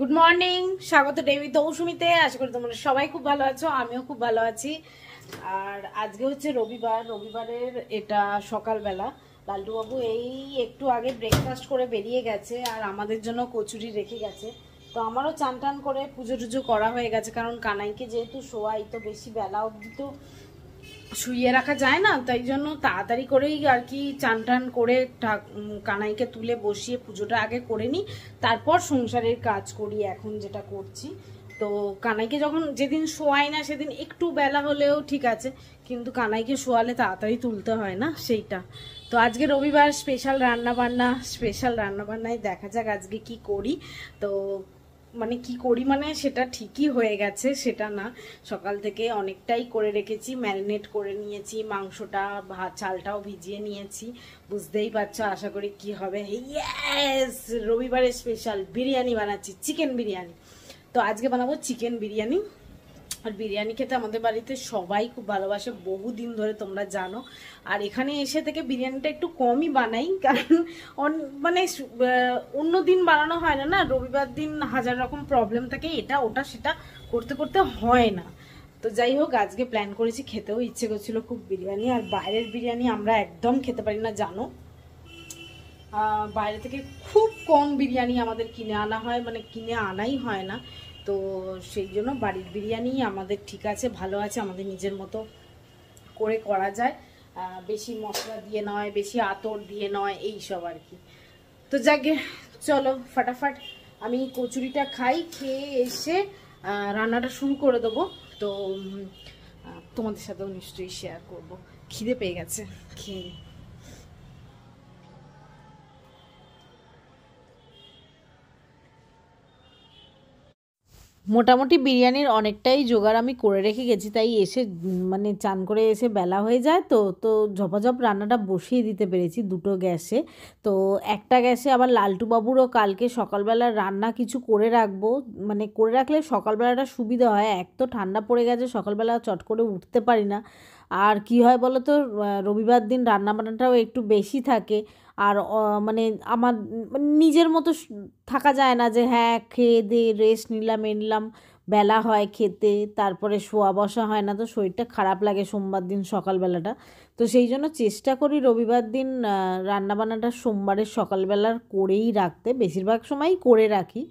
Good morning স্বাগত ডেবি তৌসুমিতে আশা করি তোমরা সবাই খুব ভালো আছো আমিও খুব ভালো আছি আর আজকে হচ্ছে রবিবার রবিবারের এটা সকালবেলা লাল্টুবাবু এই একটু আগে ব্রেকফাস্ট করে বেরিয়ে গেছে আর আমাদের জন্য কচুরি রেখে গেছে তো আমারও চান টান করে পুজো টুজো করা হয়ে গেছে কারণ কানাইকে যেহেতু শোয়াই তো বেশি বেলা অবধি তো শুয়ে রাখা যায় না তাই জন্য তাড়াতাড়ি করেই আর কি চান টান করে কানাইকে তুলে বসিয়ে পুজোটা আগে করে নিই তারপর সংসারের কাজ করি এখন যেটা করছি তো কানাইকে যখন যেদিন শোয়াই না সেদিন একটু বেলা হলেও ঠিক আছে কিন্তু কানাইকে শোয়ালে তাড়াতাড়ি তুলতে হয় না সেইটা তো আজকে রবিবার স্পেশাল রান্না বান্না স্পেশাল রান্না বান্নায় দেখা যাক আজকে কি করি তো মানে কি করি মানে সেটা ঠিকই হয়ে গেছে সেটা না সকাল থেকে অনেকটাই করে রেখেছি ম্যারিনেট করে নিয়েছি মাংসটা চালটাও ভিজিয়ে নিয়েছি বুঝতেই পারছো আশা করি কি হবে ইয়েস রবিবারের স্পেশাল বিরিয়ানি বানাচ্ছি চিকেন বিরিয়ানি তো আজকে বানাবো চিকেন বিরিয়ানি আর বিরিয়ানি খেতে আমাদের বাড়িতে সবাই খুব ভালোবাসে বহুদিন ধরে তোমরা জানো আর এখানে এসে থেকে বিরিয়ানিটা একটু কমই বানাই কারণ মানে অন্য দিন বানানো হয় না না রবিবার দিন হাজার রকম প্রবলেম থাকে এটা ওটা সেটা করতে করতে হয় না তো যাই হোক আজকে প্ল্যান করেছি খেতেও ইচ্ছে করছিল খুব বিরিয়ানি আর বাইরের বিরিয়ানি আমরা একদম খেতে পারি না জানো বাইরে থেকে খুব কম বিরিয়ানি আমাদের কিনে আনা হয় মানে কিনে আনাই হয় না তো সেই জন্য বাড়ির বিরিয়ানি আমাদের ঠিক আছে ভালো আছে আমাদের নিজের মতো করে করা যায় বেশি মশলা দিয়ে নয় বেশি আতর দিয়ে নয় এই সব আর কি তো যাকে চলো ফাটাফাট আমি কচুরিটা খাই খেয়ে এসে রান্নাটা শুরু করে দেবো তো তোমাদের সাথেও নিশ্চয়ই শেয়ার করব খিদে পেয়ে গেছে খেয়ে মোটামুটি বিরিয়ানির অনেকটাই জোগাড় আমি করে রেখে গেছি তাই এসে মানে চান করে এসে বেলা হয়ে যায় তো তো ঝপাঝপ রান্নাটা বসিয়ে দিতে পেরেছি দুটো গ্যাসে তো একটা গ্যাসে আবার লালটুবাবুরও কালকে সকালবেলা রান্না কিছু করে রাখবো মানে করে রাখলে সকালবেলাটা সুবিধা হয় এক তো ঠান্ডা পড়ে গেছে সকালবেলা চট করে উঠতে পারি না আর কি হয় বলো তো রবিবার দিন রান্না বান্নাটাও একটু বেশি থাকে আর মানে আমার মানে নিজের মতো থাকা যায় না যে হ্যাঁ খেয়ে দিয়ে রেস্ট নিলাম এনলাম বেলা হয় খেতে তারপরে শোয়া বসা হয় না তো শরীরটা খারাপ লাগে সোমবার দিন সকালবেলাটা তো সেই জন্য চেষ্টা করি রবিবার দিন রান্নাবান্নাটা সোমবারের সকালবেলার করেই রাখতে বেশিরভাগ সময়ই করে রাখি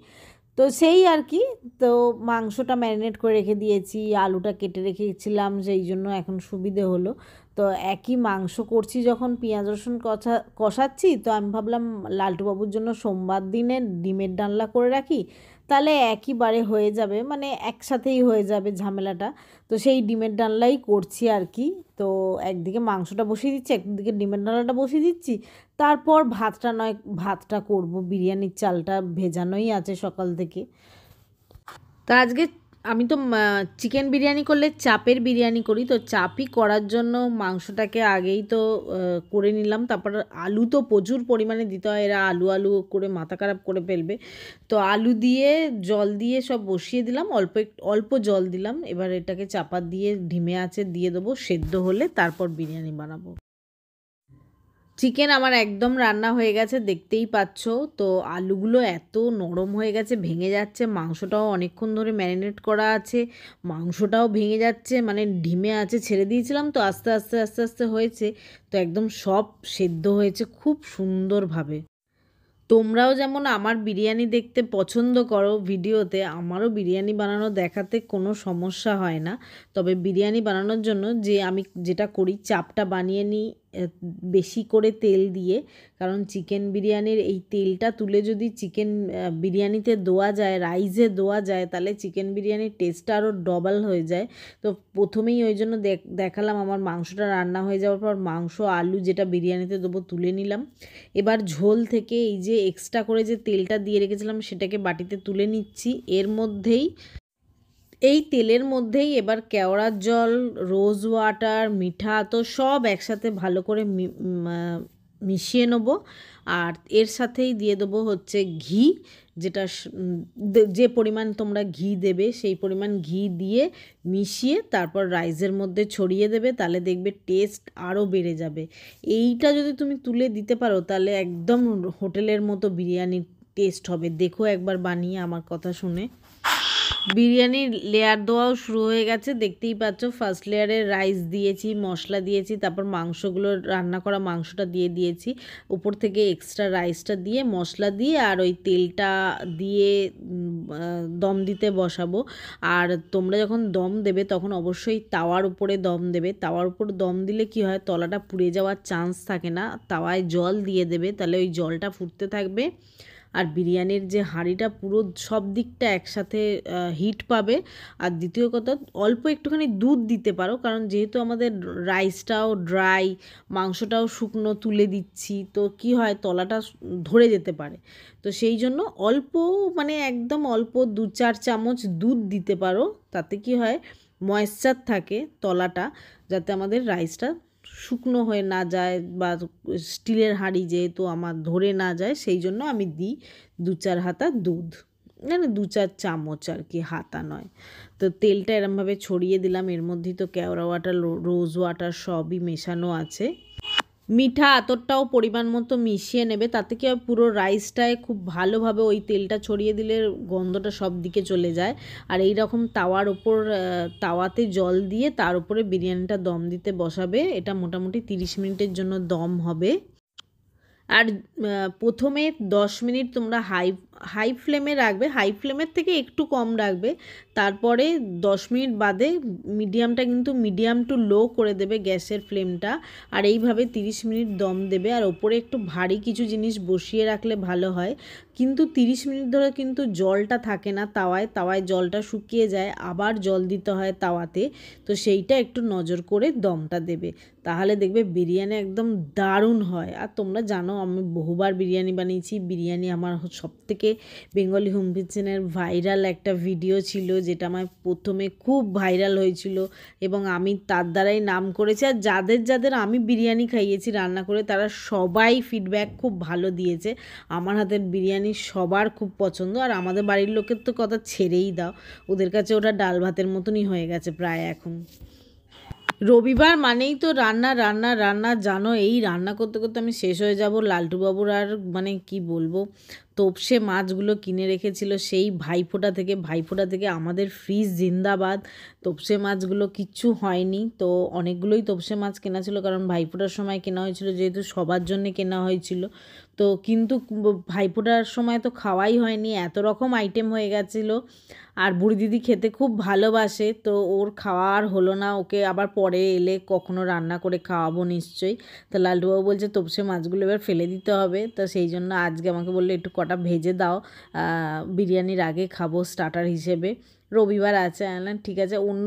তো সেই আর কি তো মাংসটা ম্যারিনেট করে রেখে দিয়েছি আলুটা কেটে রেখেছিলাম সেই জন্য এখন সুবিধে হলো তো একই মাংস করছি যখন পেঁয়াজ রসুন কষা কষাচ্ছি তো আমি ভাবলাম লালটুবাবুর জন্য সোমবার দিনে ডিমের ডালনা করে রাখি তাহলে একইবারে হয়ে যাবে মানে একসাথেই হয়ে যাবে ঝামেলাটা তো সেই ডিমের ডালনাই করছি আর কি তো একদিকে মাংসটা বসিয়ে দিচ্ছি একদিকে ডিমের ডালনাটা বসিয়ে দিচ্ছি তারপর ভাতটা নয় ভাতটা করব বিরিয়ানির চালটা ভেজানোই আছে সকাল থেকে তো আজকে আমি তো চিকেন বিরিয়ানি করলে চাপের বিরিয়ানি করি তো চাপই করার জন্য মাংসটাকে আগেই তো করে নিলাম তারপর আলু তো প্রচুর পরিমাণে দিতে হয় এরা আলু আলু করে মাথা খারাপ করে ফেলবে তো আলু দিয়ে জল দিয়ে সব বসিয়ে দিলাম অল্প অল্প জল দিলাম এবার এটাকে চাপা দিয়ে ঢিমে আঁচে দিয়ে দেবো সেদ্ধ হলে তারপর বিরিয়ানি বানাবো চিকেন আমার একদম রান্না হয়ে গেছে দেখতেই পাচ্ছ তো আলুগুলো এত নরম হয়ে গেছে ভেঙে যাচ্ছে মাংসটাও অনেকক্ষণ ধরে ম্যারিনেট করা আছে মাংসটাও ভেঙে যাচ্ছে মানে ডিমে আছে ছেড়ে দিয়েছিলাম তো আস্তে আস্তে আস্তে আস্তে হয়েছে তো একদম সব সেদ্ধ হয়েছে খুব সুন্দরভাবে তোমরাও যেমন আমার বিরিয়ানি দেখতে পছন্দ করো ভিডিওতে আমারও বিরিয়ানি বানানো দেখাতে কোনো সমস্যা হয় না তবে বিরিয়ানি বানানোর জন্য যে আমি যেটা করি চাপটা বানিয়ে নিই বেশি করে তেল দিয়ে কারণ চিকেন বিরিয়ানির এই তেলটা তুলে যদি চিকেন বিরিয়ানিতে দেওয়া যায় রাইসে দেওয়া যায় তাহলে চিকেন বিরিয়ানির টেস্টটা আরও ডবল হয়ে যায় তো প্রথমেই ওই জন্য দেখালাম আমার মাংসটা রান্না হয়ে যাওয়ার পর মাংস আলু যেটা বিরিয়ানিতে দেবো তুলে নিলাম এবার ঝোল থেকে এই যে এক্সট্রা করে যে তেলটা দিয়ে রেখেছিলাম সেটাকে বাটিতে তুলে নিচ্ছি এর মধ্যেই এই তেলের মধ্যেই এবার কেওড়ার জল রোজ ওয়াটার মিঠা তো সব একসাথে ভালো করে মিশিয়ে নেব আর এর সাথেই দিয়ে দেবো হচ্ছে ঘি যেটা যে পরিমাণ তোমরা ঘি দেবে সেই পরিমাণ ঘি দিয়ে মিশিয়ে তারপর রাইসের মধ্যে ছড়িয়ে দেবে তাহলে দেখবে টেস্ট আরও বেড়ে যাবে এইটা যদি তুমি তুলে দিতে পারো তাহলে একদম হোটেলের মতো বিরিয়ানির টেস্ট হবে দেখো একবার বানিয়ে আমার কথা শুনে বিরিয়ানির লেয়ার দেওয়াও শুরু হয়ে গেছে দেখতেই পাচ্ছ ফার্স্ট লেয়ারে রাইস দিয়েছি মশলা দিয়েছি তারপর মাংসগুলো রান্না করা মাংসটা দিয়ে দিয়েছি উপর থেকে এক্সট্রা রাইসটা দিয়ে মশলা দিয়ে আর ওই তেলটা দিয়ে দম দিতে বসাবো আর তোমরা যখন দম দেবে তখন অবশ্যই তাওয়ার উপরে দম দেবে তাওয়ার উপর দম দিলে কি হয় তলাটা পুড়ে যাওয়ার চান্স থাকে না তাওয়ায় জল দিয়ে দেবে তাহলে ওই জলটা ফুটতে থাকবে আর বিরিয়ানির যে হাঁড়িটা পুরো সব দিকটা একসাথে হিট পাবে আর দ্বিতীয় কথা অল্প একটুখানি দুধ দিতে পারো কারণ যেহেতু আমাদের রাইসটাও ড্রাই মাংসটাও শুকনো তুলে দিচ্ছি তো কি হয় তলাটা ধরে যেতে পারে তো সেই জন্য অল্প মানে একদম অল্প দু চার চামচ দুধ দিতে পারো তাতে কি হয় ময়েশ্চার থাকে তলাটা যাতে আমাদের রাইসটা শুকনো হয়ে না যায় বা স্টিলের হাঁড়ি যেহেতু আমার ধরে না যায় সেই জন্য আমি দিই দু চার হাতা দুধ মানে দু চার চামচ আর কি হাতা নয় তো তেলটা এরমভাবে ছড়িয়ে দিলাম এর মধ্যেই তো কেওড়া ওয়াটার রোজ ওয়াটার সবই মেশানো আছে মিঠা আতরটাও পরিমাণ মতো মিশিয়ে নেবে তাতে কি হয় পুরো রাইসটায় খুব ভালোভাবে ওই তেলটা ছড়িয়ে দিলে গন্ধটা সব দিকে চলে যায় আর এই রকম তাওয়ার ওপর তাওয়াতে জল দিয়ে তার উপরে বিরিয়ানিটা দম দিতে বসাবে এটা মোটামুটি তিরিশ মিনিটের জন্য দম হবে আর প্রথমে 10 মিনিট তোমরা হাই হাই ফ্লেমে রাখবে হাই ফ্লেমের থেকে একটু কম রাখবে তারপরে 10 মিনিট বাদে মিডিয়ামটা কিন্তু মিডিয়াম টু লো করে দেবে গ্যাসের ফ্লেমটা আর এইভাবে 30 মিনিট দম দেবে আর ওপরে একটু ভারী কিছু জিনিস বসিয়ে রাখলে ভালো হয় কিন্তু 30 মিনিট ধরে কিন্তু জলটা থাকে না তাওয়ায় তাওয়ায় জলটা শুকিয়ে যায় আবার জল দিতে হয় তাওয়াতে তো সেইটা একটু নজর করে দমটা দেবে তাহলে দেখবে বিরিয়ানি একদম দারুণ হয় আর তোমরা জানো আমি বহুবার বিরিয়ানি বানিয়েছি বিরিয়ানি আমার সব থেকে বেঙ্গলি হোম কিচেনের ভাইরাল একটা ভিডিও ছিল যেটা আমার প্রথমে খুব ভাইরাল হয়েছিল এবং আমি তার দ্বারাই নাম করেছি আর যাদের যাদের আমি বিরিয়ানি খাইয়েছি রান্না করে তারা সবাই ফিডব্যাক খুব ভালো দিয়েছে আমার হাতের বিরিয়ানি সবার খুব পছন্দ আর আমাদের বাড়ির লোকের তো কথা ছেড়েই দাও ওদের কাছে ওটা ডাল ভাতের মতনই হয়ে গেছে প্রায় এখন রবিবার মানেই তো রান্না রান্না রান্না জানো এই রান্না করতে করতে আমি শেষ হয়ে যাব লালটুবাবুর আর মানে কি বলবো তোপসে মাছগুলো কিনে রেখেছিল সেই ভাইফোঁটা থেকে ভাইফোঁটা থেকে আমাদের ফ্রিজ জিন্দাবাদ তোপসে মাছগুলো কিচ্ছু হয়নি তো অনেকগুলোই তোপসে মাছ কেনা ছিল কারণ ভাইফোঁটার সময় কেনা হয়েছিল যেহেতু সবার জন্য কেনা হয়েছিল তো কিন্তু ভাইফোঁটার সময় তো খাওয়াই হয়নি এত রকম আইটেম হয়ে গেছিলো আর বুড়ি দিদি খেতে খুব ভালোবাসে তো ওর খাওয়া আর হলো না ওকে আবার পরে এলে কখনো রান্না করে খাওয়াবো নিশ্চয়ই তো লালটুবাবু বলছে তোপসে মাছগুলো এবার ফেলে দিতে হবে তো সেই জন্য আজকে আমাকে বললো একটু কটা কটা ভেজে দাও বিরিয়ানির আগে খাবো স্টার্টার হিসেবে রবিবার আছে আনলাম ঠিক আছে অন্য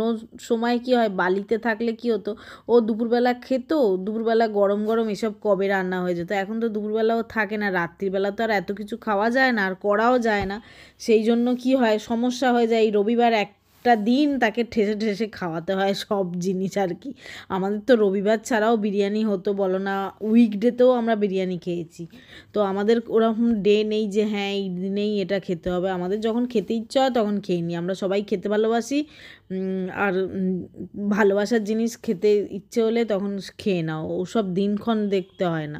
সময় কি হয় বালিতে থাকলে কি হতো ও দুপুরবেলা খেত দুপুরবেলা গরম গরম এসব কবে রান্না হয়ে যেত এখন তো দুপুরবেলাও থাকে না রাত্রিবেলা তো আর এত কিছু খাওয়া যায় না আর করাও যায় না সেই জন্য কি হয় সমস্যা হয়ে যায় এই রবিবার এক একটা দিন তাকে ঠেসে ঠেসে খাওয়াতে হয় সব জিনিস আর কি আমাদের তো রবিবার ছাড়াও বিরিয়ানি হতো বলো না উইকডেতেও আমরা বিরিয়ানি খেয়েছি তো আমাদের ওরকম ডে নেই যে হ্যাঁ এই দিনেই এটা খেতে হবে আমাদের যখন খেতে ইচ্ছা হয় তখন খেয়ে নিই আমরা সবাই খেতে ভালোবাসি আর ভালোবাসার জিনিস খেতে ইচ্ছে হলে তখন খেয়ে নাও ওসব দিনক্ষণ দেখতে হয় না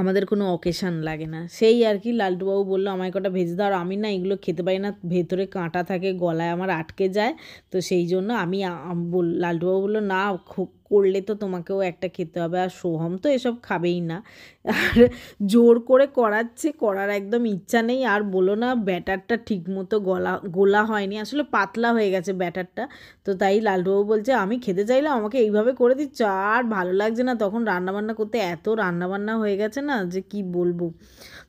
আমাদের কোনো অকেশান লাগে না সেই আর কি লালটুবাবু বললো আমায় কটা ভেজে দাও আর আমি না এগুলো খেতে পারি না ভেতরে কাঁটা থাকে গলায় আমার আটকে যায় তো সেই জন্য আমি বল লালটুবাবু বললো না খুব করলে তো তোমাকেও একটা খেতে হবে আর সোহম তো এসব খাবেই না আর জোর করে করাচ্ছে করার একদম ইচ্ছা নেই আর বলো না ব্যাটারটা ঠিকমতো গলা গোলা হয়নি আসলে পাতলা হয়ে গেছে ব্যাটারটা তো তাই লালটুবাবু বলছে আমি খেতে চাইলাম আমাকে এইভাবে করে দিচ্ছ আর ভালো লাগছে না তখন রান্নাবান্না করতে এত রান্নাবান্না হয়ে গেছে না যে কি বলবো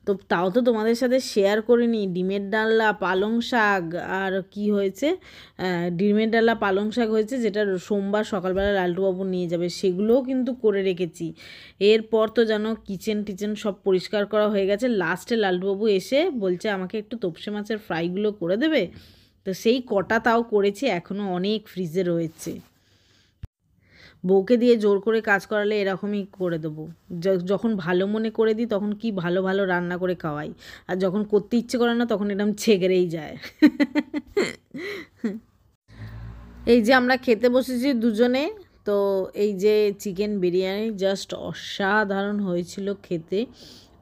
তো তাও তো তোমাদের সাথে শেয়ার করিনি ডিমের ডাল্লা পালং শাক আর কি হয়েছে ডিমের ডাল্লা পালং শাক হয়েছে যেটা সোমবার সকালবেলা লালটুবাবু নিয়ে যাবে সেগুলোও কিন্তু করে রেখেছি এরপর তো যেন কিচেন টিচেন সব পরিষ্কার করা হয়ে গেছে লাস্টে লালটুবাবু এসে বলছে আমাকে একটু তোপসে মাছের ফ্রাইগুলো করে দেবে তো সেই কটা তাও করেছি এখনও অনেক ফ্রিজে রয়েছে বউকে দিয়ে জোর করে কাজ করালে এরকমই করে দেবো যখন ভালো মনে করে দিই তখন কি ভালো ভালো রান্না করে খাওয়াই আর যখন করতে ইচ্ছে করে না তখন এরকম ছেগেরেই যায় এই যে আমরা খেতে বসেছি দুজনে তো এই যে চিকেন বিরিয়ানি জাস্ট অসাধারণ হয়েছিল খেতে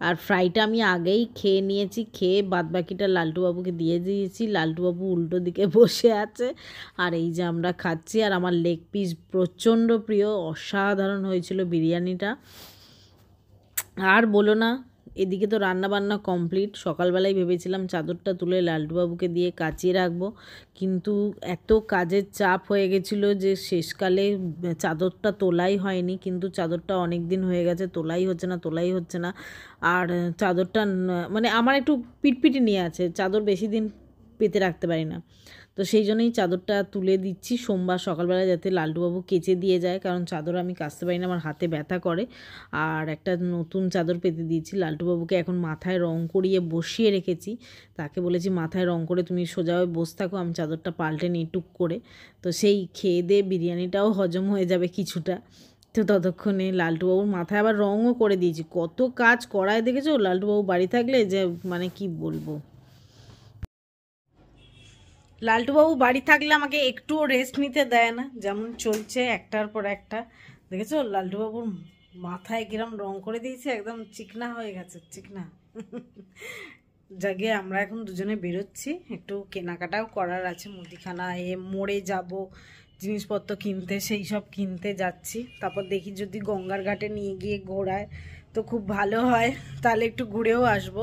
আর ফ্রাইটা আমি আগেই খেয়ে নিয়েছি খেয়ে বাদবাকিটা লালটুবাবুকে দিয়ে দিয়েছি লালটুবাবু উল্টো দিকে বসে আছে আর এই যে আমরা খাচ্ছি আর আমার লেগ পিস প্রচণ্ড প্রিয় অসাধারণ হয়েছিল বিরিয়ানিটা আর বলো না এদিকে তো রান্না বান্না কমপ্লিট সকালবেলায় ভেবেছিলাম চাদরটা তুলে লালটুবাবুকে দিয়ে কাচিয়ে রাখবো কিন্তু এত কাজের চাপ হয়ে গেছিলো যে শেষকালে চাদরটা তোলাই হয়নি কিন্তু চাদরটা অনেক দিন হয়ে গেছে তোলাই হচ্ছে না তোলাই হচ্ছে না আর চাদরটা মানে আমার একটু পিটপিটি নিয়ে আছে চাদর বেশি দিন পেতে রাখতে পারি না তো সেই জন্যই চাদরটা তুলে দিচ্ছি সোমবার সকালবেলা যাতে লাল্ডুবাবু কেচে দিয়ে যায় কারণ চাদর আমি কাচতে পারি না আমার হাতে ব্যথা করে আর একটা নতুন চাদর পেতে দিয়েছি লাল্টুবাবুকে এখন মাথায় রং করিয়ে বসিয়ে রেখেছি তাকে বলেছি মাথায় রং করে তুমি সোজা হয়ে বসে থাকো আমি চাদরটা পাল্টে নিই টুক করে তো সেই খেয়ে দিয়ে বিরিয়ানিটাও হজম হয়ে যাবে কিছুটা তো ততক্ষণে লালটুবাবুর মাথায় আবার রঙও করে দিয়েছি কত কাজ করায় দেখেছো লালটুবাবু বাড়ি থাকলে যে মানে কি বলবো লালটুবাবু বাড়ি থাকলে আমাকে একটুও রেস্ট নিতে দেয় না যেমন চলছে একটার পর একটা দেখেছো লালটুবাবুর মাথায় কিরম রং করে দিয়েছে একদম চিকনা হয়ে গেছে চিকনা জাগে আমরা এখন দুজনে বেরোচ্ছি একটু কেনাকাটাও করার আছে মুদিখানা এ মোড়ে যাব জিনিসপত্র কিনতে সেই সব কিনতে যাচ্ছি তারপর দেখি যদি গঙ্গার ঘাটে নিয়ে গিয়ে ঘোরায় তো খুব ভালো হয় তাহলে একটু ঘুরেও আসব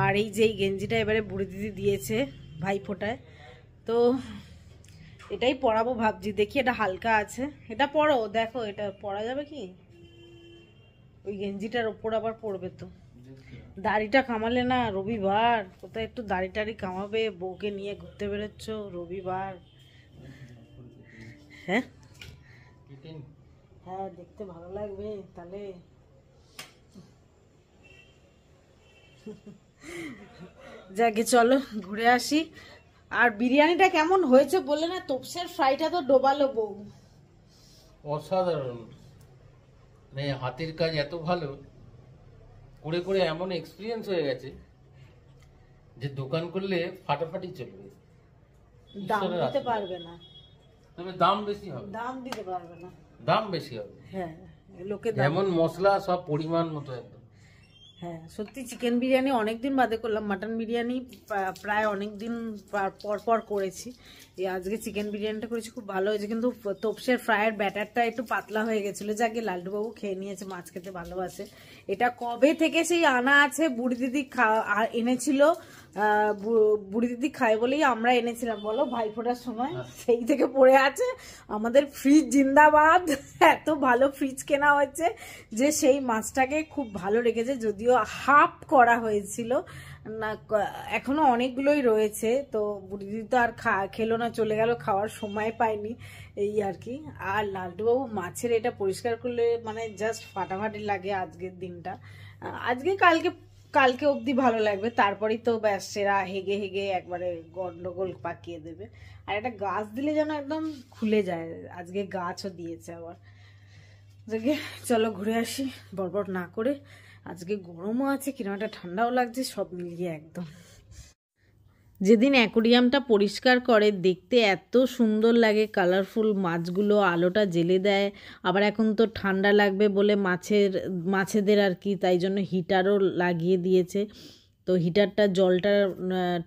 আর এই যে এই গেঞ্জিটা এবারে বুড়ি দিদি দিয়েছে ভাইফোঁটায় তো এটাই পরাবো ভাবছি দেখি এটা হালকা আছে এটা পরো দেখো এটা পরা যাবে কি ওই গেঞ্জিটার ওপর আবার পড়বে তো দাড়িটা কামালে না রবিবার কোথায় একটু দাড়ি টাড়ি কামাবে বউকে নিয়ে ঘুরতে বেরোচ্ছ রবিবার হ্যাঁ হ্যাঁ দেখতে ভালো লাগবে তাহলে যাকে চলো ঘুরে আসি আর বিরিয়ানিটা কেমন হয়েছে বলে না তোপসের ফ্রাইটা তো ডোবালো বউ অসাধারণ মেয়ে মানে হাতের কাজ এত ভালো করে করে এমন এক্সপিরিয়েন্স হয়ে গেছে যে দোকান করলে ফাটাফাটি চলবে দাম দিতে পারবে না তবে দাম বেশি হবে দাম দিতে পারবে না দাম বেশি হবে হ্যাঁ লোকে এমন মশলা সব পরিমাণ মতো একদম হ্যাঁ সত্যি চিকেন বিরিয়ানি অনেক দিন বাদে করলাম মাটন বিরিয়ানি প্রায় অনেক দিন পর পর করেছি আজকে চিকেন বিরিয়ানিটা করেছি খুব ভালো হয়েছে কিন্তু তোপসের ফ্রায়ের ব্যাটারটা একটু পাতলা হয়ে গেছিলো যাকে লাল্ডুবাবু খেয়ে নিয়েছে মাছ খেতে ভালোবাসে এটা কবে থেকে সেই আনা আছে বুড়ি দিদি খা এনেছিল বুড়ি দিদি খায় বলেই আমরা এনেছিলাম বলো ফোটার সময় আচ্ছা। সেই থেকে পড়ে আছে আমাদের ফ্রিজ জিন্দাবাদ এত ভালো ফ্রিজ কেনা হয়েছে যে সেই মাছটাকে খুব ভালো রেখেছে যদিও হাফ করা হয়েছিল না এখনও অনেকগুলোই রয়েছে তো বুড়ি দিদি তো আর খা খেলো না চলে গেল খাওয়ার সময় পায়নি এই আর কি আর লালটুবাবু মাছের এটা পরিষ্কার করলে মানে জাস্ট ফাটাফাটি লাগে আজকের দিনটা আজকে কালকে কালকে অবধি ভালো লাগবে তারপরেই তো ব্যাস সেরা হেগে হেগে একবারে গন্ডগোল পাকিয়ে দেবে আর একটা গাছ দিলে যেন একদম খুলে যায় আজকে গাছও দিয়েছে আবার আজকে চলো ঘুরে আসি বরবর না করে আজকে গরমও আছে কিরম একটা ঠান্ডাও লাগছে সব মিলিয়ে একদম যেদিন অ্যাকোরিয়ামটা পরিষ্কার করে দেখতে এত সুন্দর লাগে কালারফুল মাছগুলো আলোটা জেলে দেয় আবার এখন তো ঠান্ডা লাগবে বলে মাছের মাছেদের আর কি তাই জন্য হিটারও লাগিয়ে দিয়েছে তো হিটারটা জলটার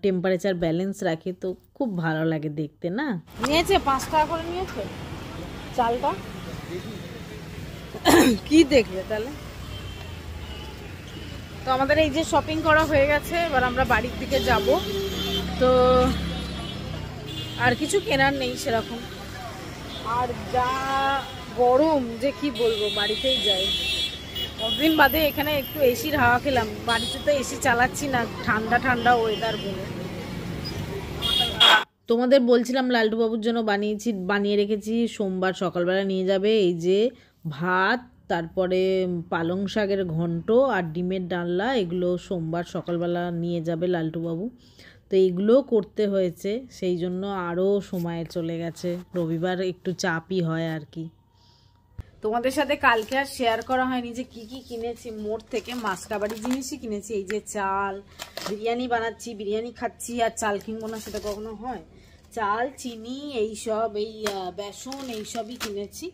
টেম্পারেচার ব্যালেন্স রাখে তো খুব ভালো লাগে দেখতে না নিয়েছে পাঁচ টাকা করে নিয়েছে চালটা কি দেখবে তাহলে তো আমাদের এই যে শপিং করা হয়ে গেছে এবার আমরা বাড়ির দিকে যাবো তো আর কিছু কেনার নেই সেরকম আর যা গরম যে কি বলবো বাড়িতেই যাই কদিন বাদে এখানে একটু এসির হাওয়া খেলাম বাড়িতে তো এসি চালাচ্ছি না ঠান্ডা ঠান্ডা ওয়েদার বলে তোমাদের বলছিলাম লালটুবাবুর জন্য বানিয়েছি বানিয়ে রেখেছি সোমবার সকালবেলা নিয়ে যাবে এই যে ভাত তারপরে পালং শাকের ঘন্ট আর ডিমের ডাল্লা এগুলো সোমবার সকালবেলা নিয়ে যাবে লালটুবাবু বাবু তো এইগুলোও করতে হয়েছে সেই জন্য আরও সময় চলে গেছে রবিবার একটু চাপই হয় আর কি তোমাদের সাথে কালকে আর শেয়ার করা হয়নি যে কি কি কিনেছি মোড় থেকে মাসকাবাড়ি জিনিসই কিনেছি এই যে চাল বিরিয়ানি বানাচ্ছি বিরিয়ানি খাচ্ছি আর চাল কিনবো না সেটা কখনো হয় চাল চিনি এই সব এই বেসন এই সবই কিনেছি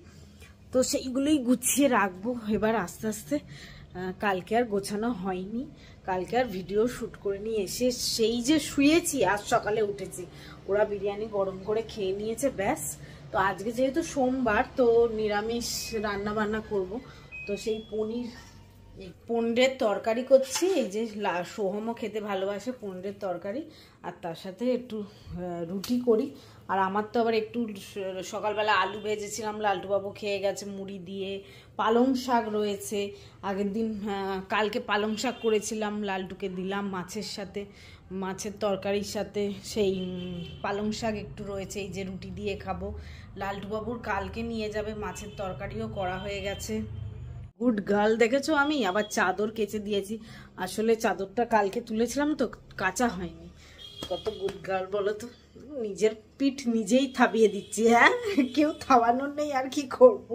তো সেইগুলোই গুছিয়ে রাখবো এবার আস্তে আস্তে কালকে আর গোছানো হয়নি কালকে আর ভিডিও শুট করে নিয়ে এসে সেই যে শুয়েছি আজ সকালে উঠেছি ওরা বিরিয়ানি গরম করে খেয়ে নিয়েছে ব্যাস তো আজকে যেহেতু সোমবার তো নিরামিষ রান্না বান্না করব তো সেই পনির এই তরকারি করছি এই যে সোহমও খেতে ভালোবাসে পুণ্ডের তরকারি আর তার সাথে একটু রুটি করি আর আমার তো আবার একটু সকালবেলা আলু ভেজেছিলাম লালটুবাবু খেয়ে গেছে মুড়ি দিয়ে পালং শাক রয়েছে আগের দিন কালকে পালং শাক করেছিলাম লালটুকে দিলাম মাছের সাথে মাছের তরকারির সাথে সেই পালং শাক একটু রয়েছে এই যে রুটি দিয়ে খাবো লালটুবাবুর কালকে নিয়ে যাবে মাছের তরকারিও করা হয়ে গেছে গুড গার্ল দেখেছো আমি আবার চাদর কেচে দিয়েছি আসলে চাদরটা কালকে তুলেছিলাম তো কাঁচা হয়নি কত গুড গার্ল বলো তো নিজের পিঠ নিজেই থাবিয়ে দিচ্ছি হ্যাঁ কেউ থাবানোর নেই আর কি করব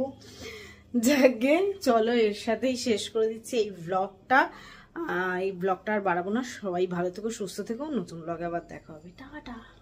যাকে চলো এর সাথেই শেষ করে দিচ্ছি এই ব্লগটা এই ব্লগটা আর বাড়াবো না সবাই ভালো থেকো সুস্থ থেকো নতুন ব্লগে আবার দেখা হবে টাকাটা